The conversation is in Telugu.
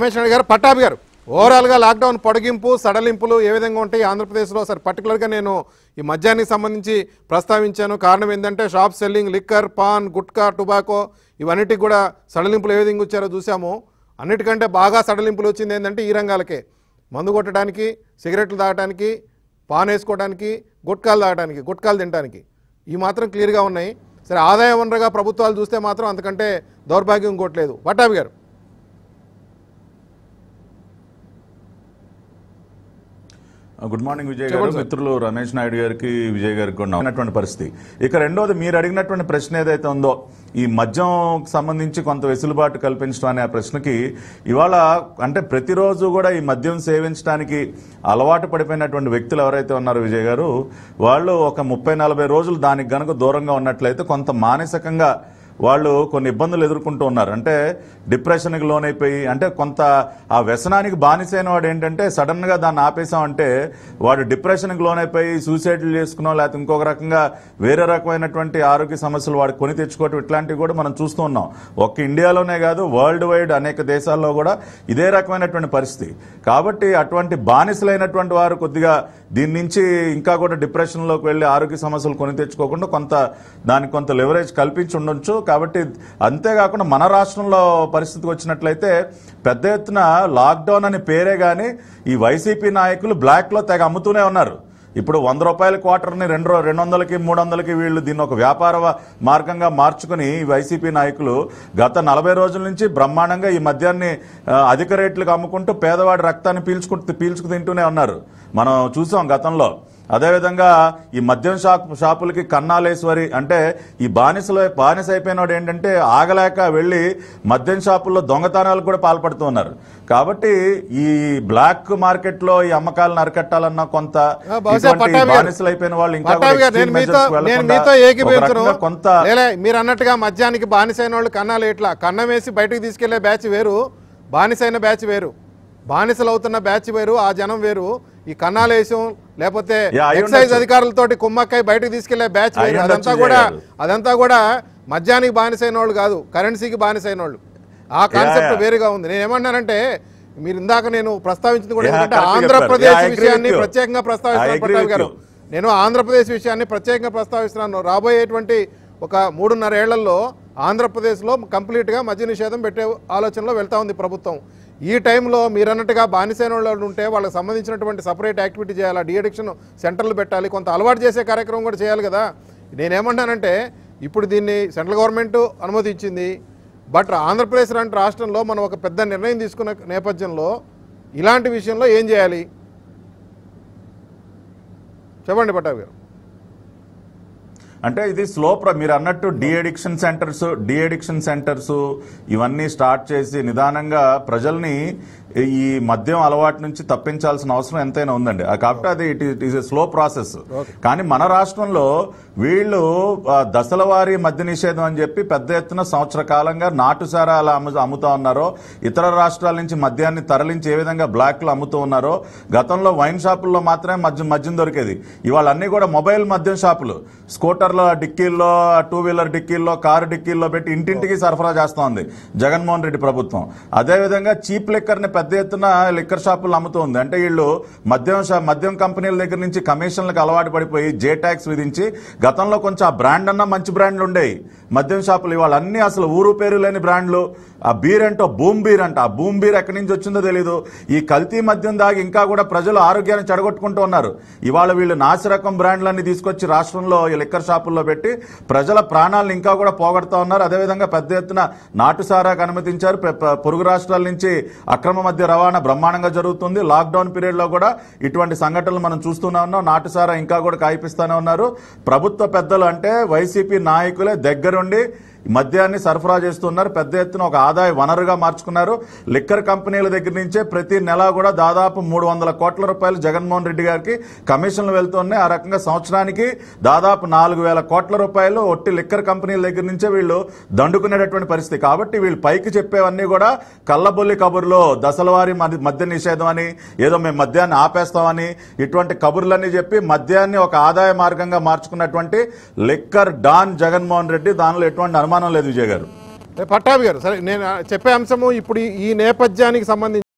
రమేష్ గారు పట్టాభి గారు ఓవరాల్గా లాక్డౌన్ పొడిగింపు సడలింపులు ఏ విధంగా ఉంటాయి ఆంధ్రప్రదేశ్లో సార్ పర్టికులర్గా నేను ఈ మద్యానికి సంబంధించి ప్రస్తావించాను కారణం ఏంటంటే shop selling liquor paan gutka tobacco ఇవన్నిటికి కూడా సడలింపులు ఏ విధంగా వచ్చారో చూసాము అన్నిటికంటే బాగా సడలింపులు వచ్చింది ఏంటంటే ఈ రంగాలకే మందు కొట్టడానికి సిగరెట్లు తాగటానికి పాన్ వేసుకోవడానికి గుట్కాలు తాగడానికి గుట్కాలు తినడానికి ఈ మాత్రం క్లియర్గా ఉన్నాయి సరే ఆదాయ వనరుగా ప్రభుత్వాలు చూస్తే మాత్రం అంతకంటే దౌర్భాగ్యం కొట్టలేదు పట్టాభి గారు గుడ్ మార్నింగ్ విజయ్ గారు మిత్రులు రమేష్ నాయుడు గారికి విజయ్ గారికి ఉన్నటువంటి పరిస్థితి ఇక రెండోది మీరు అడిగినటువంటి ప్రశ్న ఏదైతే ఉందో ఈ మద్యం సంబంధించి కొంత వెసులుబాటు కల్పించడం అనే ప్రశ్నకి ఇవాళ అంటే ప్రతిరోజు కూడా ఈ మద్యం సేవించడానికి అలవాటు పడిపోయినటువంటి వ్యక్తులు ఎవరైతే ఉన్నారో విజయ్ గారు వాళ్ళు ఒక ముప్పై నలభై రోజులు దానికి గనుక దూరంగా ఉన్నట్లయితే కొంత మానసికంగా వాళ్ళు కొన్ని ఇబ్బందులు ఎదుర్కొంటూ ఉన్నారు అంటే డిప్రెషన్కి లోనైపోయి అంటే కొంత ఆ వ్యసనానికి బానిసైన వాడు ఏంటంటే సడన్గా దాన్ని ఆపేసామంటే వాడు డిప్రెషన్కి లోనైపోయి సూసైడ్లు చేసుకునో లేకపోతే ఇంకొక రకంగా వేరే రకమైనటువంటి ఆరోగ్య సమస్యలు వాడు కొని తెచ్చుకోవటం ఇట్లాంటివి కూడా మనం చూస్తూ ఉన్నాం ఒక్క ఇండియాలోనే కాదు వరల్డ్ వైడ్ అనేక దేశాల్లో కూడా ఇదే రకమైనటువంటి పరిస్థితి కాబట్టి అటువంటి బానిసలైనటువంటి వారు కొద్దిగా దీని నుంచి ఇంకా కూడా డిప్రెషన్లోకి వెళ్ళి ఆరోగ్య సమస్యలు కొని తెచ్చుకోకుండా కొంత దానికి కొంత లెవరేజ్ కల్పించి ఉండొచ్చు కాబట్టి అంతేకాకుండా మన రాష్ట్రంలో పరిస్థితికి వచ్చినట్లయితే పెద్ద ఎత్తున లాక్డౌన్ అనే పేరే కానీ ఈ వైసీపీ నాయకులు బ్లాక్లో తెగ అమ్ముతూనే ఉన్నారు ఇప్పుడు వంద రూపాయల క్వార్టర్ని రెండు రెండు వందలకి మూడు వందలకి వీళ్ళు దీన్ని ఒక వ్యాపార మార్గంగా మార్చుకుని వైసీపీ నాయకులు గత నలభై రోజుల నుంచి బ్రహ్మాండంగా ఈ మద్యాన్ని అధిక రేట్లకు అమ్ముకుంటూ పేదవాడి రక్తాన్ని పీల్చుకుంటూ పీల్చుకు తింటూనే ఉన్నారు మనం చూసాం గతంలో అదేవిధంగా ఈ మద్యం షాప్ షాపులకి కన్నాలేశ్వరి అంటే ఈ బానిసలు బానిస అయిపోయినోడు ఏంటంటే ఆగలేక వెళ్ళి మద్యం షాపుల్లో దొంగతనాలు కూడా పాల్పడుతున్నారు కాబట్టి ఈ బ్లాక్ మార్కెట్ లో ఈ అమ్మకాలను అరికట్టాలన్న కొంత బానిసలు అయిపోయిన వాళ్ళు ఇంకా కొంత మీరు అన్నట్టుగా మద్యానికి బానిసైన వాళ్ళు కన్నాలు ఇట్లా కన్నం వేసి బయటకు తీసుకెళ్లే బ్యాచ్ వేరు బానిసైన బ్యాచ్ వేరు బానిసలు అవుతున్న బ్యాచ్ వేరు ఆ జనం వేరు ఈ కన్నాలేశం లేకపోతే ఎక్సైజ్ అధికారులతోటి కుమ్మక్కై బయటకు తీసుకెళ్లే బ్యాచ్ వేరు అదంతా కూడా అదంతా కూడా మద్యానికి బానిసైన వాళ్ళు కాదు కరెన్సీకి బానిసైన వాళ్ళు ఆ కాన్సెప్ట్ వేరుగా ఉంది నేను ఏమన్నానంటే మీరు ఇందాక నేను ప్రస్తావించింది కూడా ఏంటంటే ఆంధ్రప్రదేశ్ విషయాన్ని ప్రత్యేకంగా ప్రస్తావిస్తున్నాను గారు నేను ఆంధ్రప్రదేశ్ విషయాన్ని ప్రత్యేకంగా ప్రస్తావిస్తున్నాను రాబోయేటువంటి ఒక మూడున్నర ఏళ్లలో ఆంధ్రప్రదేశ్లో కంప్లీట్గా మద్య నిషేధం పెట్టే ఆలోచనలో వెళ్తా ఉంది ప్రభుత్వం ఈ టైంలో మీరన్నట్టుగా బానిసైన వాళ్ళు ఉంటే వాళ్ళకి సంబంధించినటువంటి సపరేట్ యాక్టివిటీ చేయాలి డీఎడిక్షన్ సెంటర్లు పెట్టాలి కొంత అలవాటు చేసే కార్యక్రమం కూడా చేయాలి కదా నేనేమంటానంటే ఇప్పుడు దీన్ని సెంట్రల్ గవర్నమెంట్ అనుమతించింది బట్ ఆంధ్రప్రదేశ్ లాంటి రాష్ట్రంలో మనం ఒక పెద్ద నిర్ణయం తీసుకున్న నేపథ్యంలో ఇలాంటి విషయంలో ఏం చేయాలి చెప్పండి పట్టాభి గారు అంటే ఇది స్లో ప్ర మీరు అన్నట్టు de addiction centres de addiction addiction centres ఇవన్నీ స్టార్ట్ చేసి నిదానంగా ప్రజల్ని ఈ మద్యం అలవాటు నుంచి తప్పించాల్సిన అవసరం ఎంతైనా ఉందండి కాబట్టి అది it is a slow process కానీ మన రాష్ట్రంలో వీళ్ళు దశలవారీ మద్య నిషేధం అని చెప్పి పెద్ద ఎత్తున సంవత్సర కాలంగా నాటుసారా అలా అమ్ముతా ఉన్నారో ఇతర రాష్ట్రాల నుంచి మద్యాన్ని తరలించి ఏ విధంగా బ్లాక్లు అమ్ముతూ ఉన్నారో గతంలో వైన్ షాపుల్లో మాత్రమే మద్యం మద్యం దొరికేది ఇవాళ అన్ని కూడా మొబైల్ మద్యం షాపులు స్కూటర్ల డిక్కీల్లో టూ వీలర్ డిక్కీల్లో కారు డిక్కీల్లో పెట్టి ఇంటింటికి సరఫరా చేస్తోంది జగన్మోహన్ రెడ్డి ప్రభుత్వం అదేవిధంగా చీప్ లెక్కర్ని పెద్ద పెద్ద ఎత్తున లిక్కర్ షాపులు అమ్ముతోంది అంటే వీళ్ళు మద్యం మద్యం కంపెనీల దగ్గర నుంచి కమిషన్లకు అలవాటు పడిపోయి జే ట్యాక్స్ విధించి గతంలో కొంచెం ఆ బ్రాండ్ అన్నా మంచి బ్రాండ్లు ఉండేవి మద్యం షాపులు ఇవాళ అన్ని అసలు ఊరు పేరు లేని బ్రాండ్లు ఆ బీర్ అంటో భూమ్ బీర్ అంట ఆ భూమ్ బీర్ ఎక్కడి నుంచి వచ్చిందో తెలియదు ఈ కల్తీ మద్యం దాగి ఇంకా కూడా ప్రజలు ఆరోగ్యాన్ని చెడగొట్టుకుంటూ ఉన్నారు ఇవాళ వీళ్ళు నాసిరకం బ్రాండ్లన్నీ తీసుకొచ్చి రాష్ట్రంలో ఈ లిక్కర్ షాపుల్లో పెట్టి ప్రజల ప్రాణాలను ఇంకా కూడా పోగొడతా ఉన్నారు అదేవిధంగా పెద్ద ఎత్తున నాటుసారాకు అనుమతించారు పొరుగు రాష్ట్రాల నుంచి అక్రమ మధ్య రవాణా బ్రహ్మాండంగా జరుగుతుంది లాక్డౌన్ పీరియడ్లో కూడా ఇటువంటి సంఘటనలు మనం చూస్తూనే ఉన్నాం నాటుసారా ఇంకా కూడా కాయిపిస్తూనే ఉన్నారు ప్రభుత్వ పెద్దలు అంటే వైసీపీ నాయకులే దగ్గరుండి మద్యాన్ని సరఫరా చేస్తున్నారు పెద్ద ఎత్తున ఒక ఆదాయ వనరుగా మార్చుకున్నారు లిక్కర్ కంపెనీల దగ్గర నుంచే ప్రతి నెల కూడా దాదాపు మూడు వందల కోట్ల రూపాయలు జగన్మోహన్ రెడ్డి గారికి కమిషన్లు వెళ్తున్నాయి ఆ రకంగా సంవత్సరానికి దాదాపు నాలుగు వేల కోట్ల రూపాయలు ఒట్టి లిక్కర్ కంపెనీల దగ్గర నుంచే వీళ్ళు దండుకునేటటువంటి పరిస్థితి కాబట్టి వీళ్ళు పైకి చెప్పేవన్నీ కూడా కళ్ళబొల్లి కబుర్లో దశలవారి మద్య నిషేధం అని ఏదో మేము మద్యాన్ని ఆపేస్తామని ఇటువంటి కబుర్లన్నీ చెప్పి మద్యాన్ని ఒక ఆదాయ మార్గంగా మార్చుకున్నటువంటి లిక్కర్ డాన్ జగన్మోహన్ రెడ్డి దానిలో ఎటువంటి అనుమానం సంబంధం లేదు విజయ్ గారు పట్టాభి గారు సరే నేను చెప్పే అంశము ఇప్పుడు ఈ నేపథ్యానికి సంబంధించి